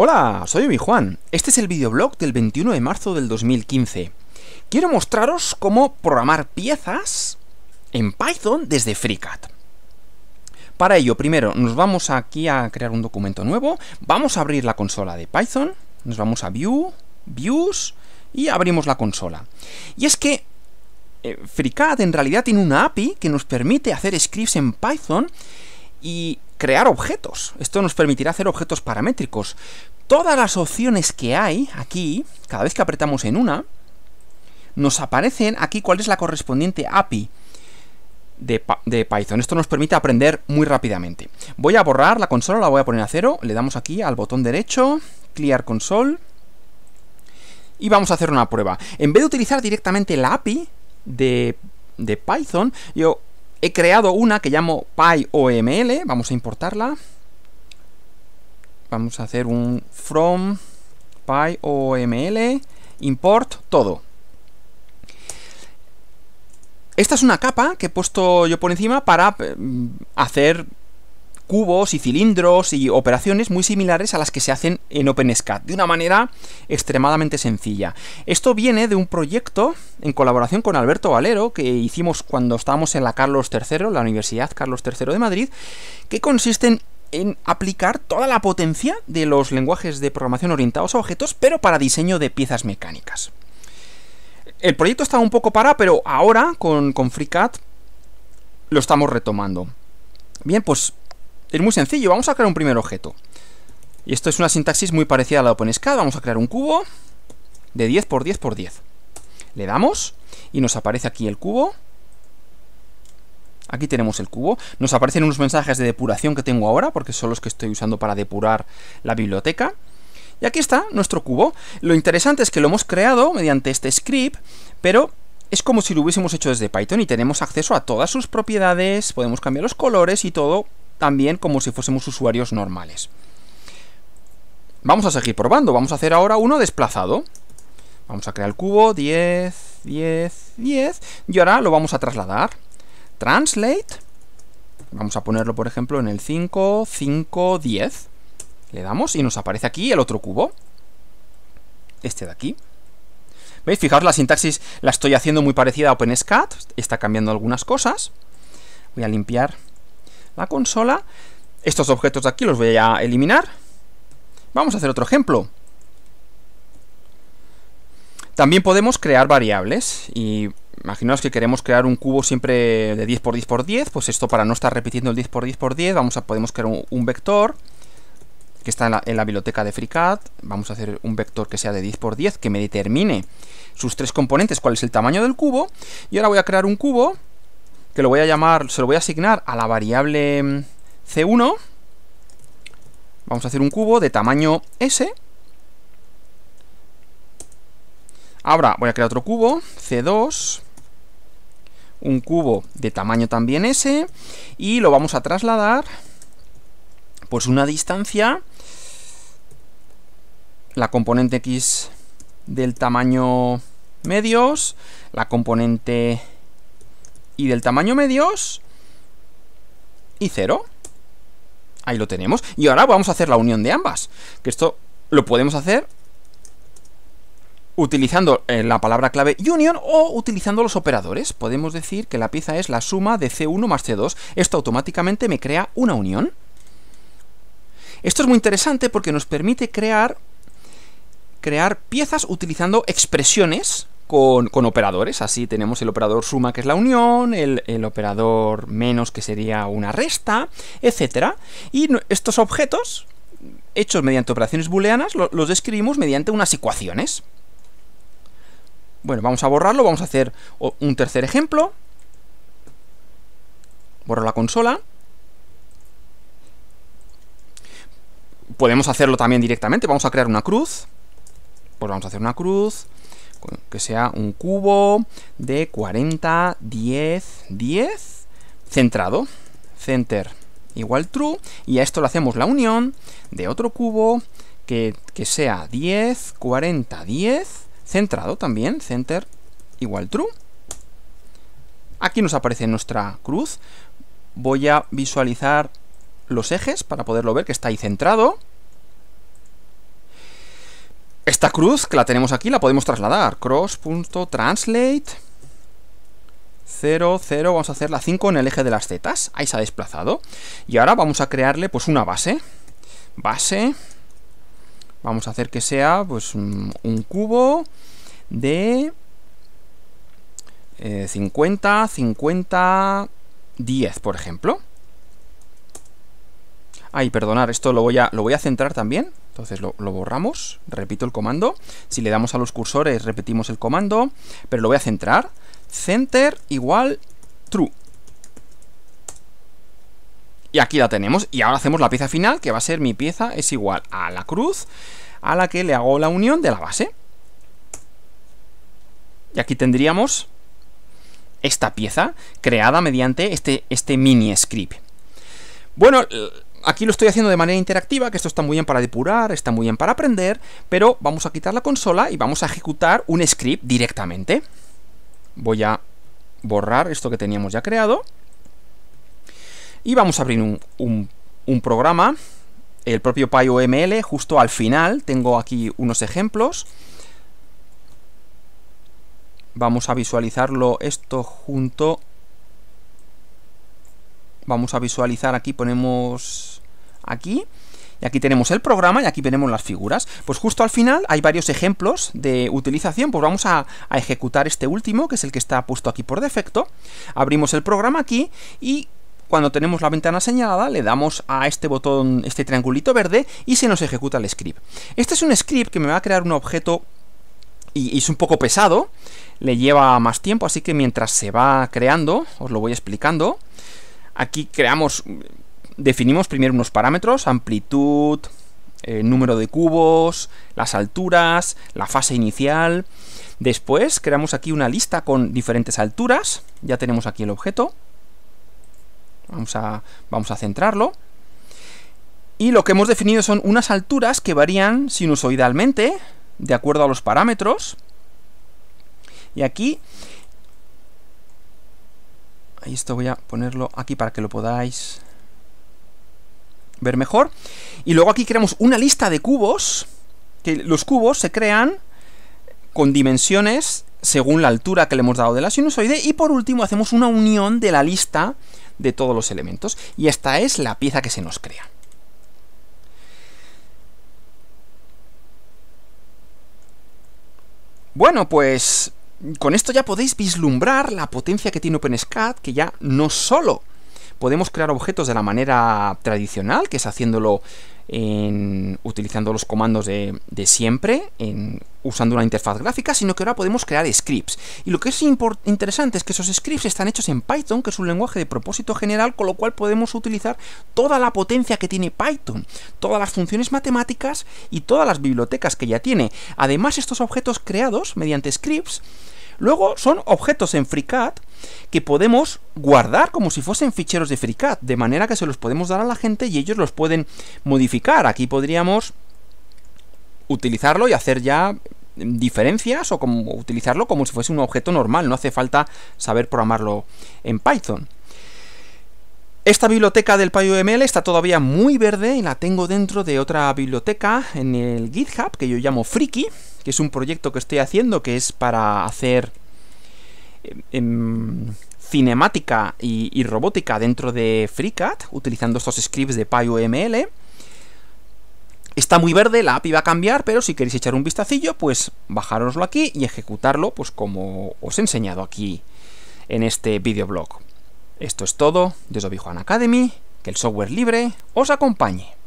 Hola, soy Obi Juan. Este es el videoblog del 21 de marzo del 2015. Quiero mostraros cómo programar piezas en Python desde FreeCAD. Para ello, primero nos vamos aquí a crear un documento nuevo, vamos a abrir la consola de Python, nos vamos a View, Views y abrimos la consola. Y es que eh, FreeCAD en realidad tiene una API que nos permite hacer scripts en Python y crear objetos. Esto nos permitirá hacer objetos paramétricos. Todas las opciones que hay aquí, cada vez que apretamos en una, nos aparecen aquí cuál es la correspondiente API de, Python. Esto nos permite aprender muy rápidamente. Voy a borrar la consola, la voy a poner a cero, le damos aquí al botón derecho, clear console, y vamos a hacer una prueba. En vez de utilizar directamente la API de, de Python, yo He creado una que llamo PyOML, vamos a importarla. Vamos a hacer un from PyOML, import todo. Esta es una capa que he puesto yo por encima para eh, hacer cubos y cilindros y operaciones muy similares a las que se hacen en OpenSCAD, de una manera extremadamente sencilla. Esto viene de un proyecto en colaboración con Alberto Valero que hicimos cuando estábamos en la Carlos III, la Universidad Carlos III de Madrid, que consiste en aplicar toda la potencia de los lenguajes de programación orientados a objetos, pero para diseño de piezas mecánicas. El proyecto estaba un poco parado, pero ahora con, con FreeCAD lo estamos retomando. Bien, pues es muy sencillo, vamos a crear un primer objeto. Y esto es una sintaxis muy parecida a la de OpenSCAD. Vamos a crear un cubo de 10 por 10 por 10. Le damos y nos aparece aquí el cubo. Aquí tenemos el cubo. Nos aparecen unos mensajes de depuración que tengo ahora, porque son los que estoy usando para depurar la biblioteca. Y aquí está nuestro cubo. Lo interesante es que lo hemos creado mediante este script, pero es como si lo hubiésemos hecho desde Python y tenemos acceso a todas sus propiedades, podemos cambiar los colores y todo también como si fuésemos usuarios normales. Vamos a seguir probando, vamos a hacer ahora uno desplazado. Vamos a crear el cubo, 10, 10, 10, y ahora lo vamos a trasladar. Translate, vamos a ponerlo por ejemplo en el 5, 5, 10. Le damos y nos aparece aquí el otro cubo. Este de aquí. ¿Veis? Fijaos, la sintaxis la estoy haciendo muy parecida a OpenSCAD. Está cambiando algunas cosas. Voy a limpiar la consola. Estos objetos de aquí los voy a eliminar. Vamos a hacer otro ejemplo. También podemos crear variables y imaginaos que queremos crear un cubo siempre de 10 por 10 por 10, pues esto para no estar repitiendo el 10 por 10 por 10, vamos a podemos crear un, vector que está en la, biblioteca de FreeCAD, vamos a hacer un vector que sea de 10 por 10 que me determine sus tres componentes, cuál es el tamaño del cubo y ahora voy a crear un cubo que lo voy a llamar, se lo voy a asignar a la variable mm, C1. Vamos a hacer un cubo de tamaño S. Ahora voy a crear otro cubo, C2, un cubo de tamaño también S, y lo vamos a trasladar, pues una distancia, la componente X del tamaño medios, la componente y del tamaño medios y cero Ahí lo tenemos. Y ahora vamos a hacer la unión de ambas. Que esto lo podemos hacer utilizando eh, la palabra clave union o utilizando los operadores. Podemos decir que la pieza es la suma de C1 más C2. Esto automáticamente me crea una unión. Esto es muy interesante porque nos permite crear, crear piezas utilizando expresiones con, operadores. Así tenemos el operador suma, que es la unión, el, operador menos, que sería una resta, etcétera. Y estos objetos, hechos mediante operaciones booleanas, los describimos mediante unas ecuaciones. Bueno, vamos a borrarlo, vamos a hacer un tercer ejemplo. Borro la consola. Podemos hacerlo también directamente, vamos a crear una cruz. Pues vamos a hacer una cruz que sea un cubo de 40, 10, 10, centrado, center igual true, y a esto le hacemos la unión de otro cubo que, sea 10, 40, 10, centrado también, center igual true. Aquí nos aparece nuestra cruz. Voy a visualizar los ejes para poderlo ver que está ahí centrado. Esta cruz, que la tenemos aquí, la podemos trasladar. Cross.translate 0, 0. Vamos a hacer la 5 en el eje de las zetas. Ahí se ha desplazado. Y ahora vamos a crearle pues una base. Base. Vamos a hacer que sea pues mm, un cubo de 50, 50, 10, por ejemplo. Ay, perdonar, esto lo voy a, lo voy a centrar también. Entonces lo, borramos, repito el comando. Si le damos a los cursores, repetimos el comando, pero lo voy a centrar. Center igual true. Y aquí la tenemos. Y ahora hacemos la pieza final, que va a ser mi pieza es igual a la cruz, a la que le hago la unión de la base. Y aquí tendríamos esta pieza creada mediante este, este mini script. Bueno, aquí lo estoy haciendo de manera interactiva, que esto está muy bien para depurar, está muy bien para aprender, pero vamos a quitar la consola y vamos a ejecutar un script directamente. Voy a borrar esto que teníamos ya creado. Y vamos a abrir un, programa, el propio PyOML, justo al final. Tengo aquí unos ejemplos. Vamos a visualizarlo esto junto Vamos a visualizar aquí, ponemos aquí. Y aquí tenemos el programa y aquí tenemos las figuras. Pues justo al final hay varios ejemplos de utilización. Pues vamos a, ejecutar este último, que es el que está puesto aquí por defecto. Abrimos el programa aquí y cuando tenemos la ventana señalada le damos a este botón, este triangulito verde y se nos ejecuta el script. Este es un script que me va a crear un objeto y es un poco pesado, le lleva más tiempo, así que mientras se va creando, os lo voy explicando. Aquí creamos, definimos primero unos parámetros, amplitud, eh, número de cubos, las alturas, la fase inicial. Después creamos aquí una lista con diferentes alturas. Ya tenemos aquí el objeto. Vamos a, vamos a centrarlo. Y lo que hemos definido son unas alturas que varían sinusoidalmente, de acuerdo a los parámetros. Y aquí y esto voy a ponerlo aquí para que lo podáis ver mejor. Y luego aquí creamos una lista de cubos, que los cubos se crean con dimensiones según la altura que le hemos dado de la sinusoide y por último hacemos una unión de la lista de todos los elementos y esta es la pieza que se nos crea. Bueno, pues con esto ya podéis vislumbrar la potencia que tiene OpenSCAD, que ya no solo podemos crear objetos de la manera tradicional, que es haciéndolo en, utilizando los comandos de, de siempre, en usando una interfaz gráfica, sino que ahora podemos crear scripts. Y lo que es interesante es que esos scripts están hechos en Python, que es un lenguaje de propósito general, con lo cual podemos utilizar toda la potencia que tiene Python, todas las funciones matemáticas y todas las bibliotecas que ya tiene. Además, estos objetos creados mediante scripts Luego son objetos en FreeCAD que podemos guardar como si fuesen ficheros de FreeCAD, de manera que se los podemos dar a la gente y ellos los pueden modificar. Aquí podríamos utilizarlo y hacer ya diferencias o como utilizarlo como si fuese un objeto normal, no hace falta saber programarlo en Python. Esta biblioteca del PyOML está todavía muy verde y la tengo dentro de otra biblioteca en el GitHub que yo llamo Friki, que es un proyecto que estoy haciendo que es para hacer em, em, cinemática y, y, robótica dentro de FreeCAD utilizando estos scripts de PyOML está muy verde, la API va a cambiar, pero si queréis echar un vistacillo, pues bajároslo aquí y ejecutarlo, pues como os he enseñado aquí en este videoblog. Esto es todo, desde Obi Academy, que el software libre os acompañe.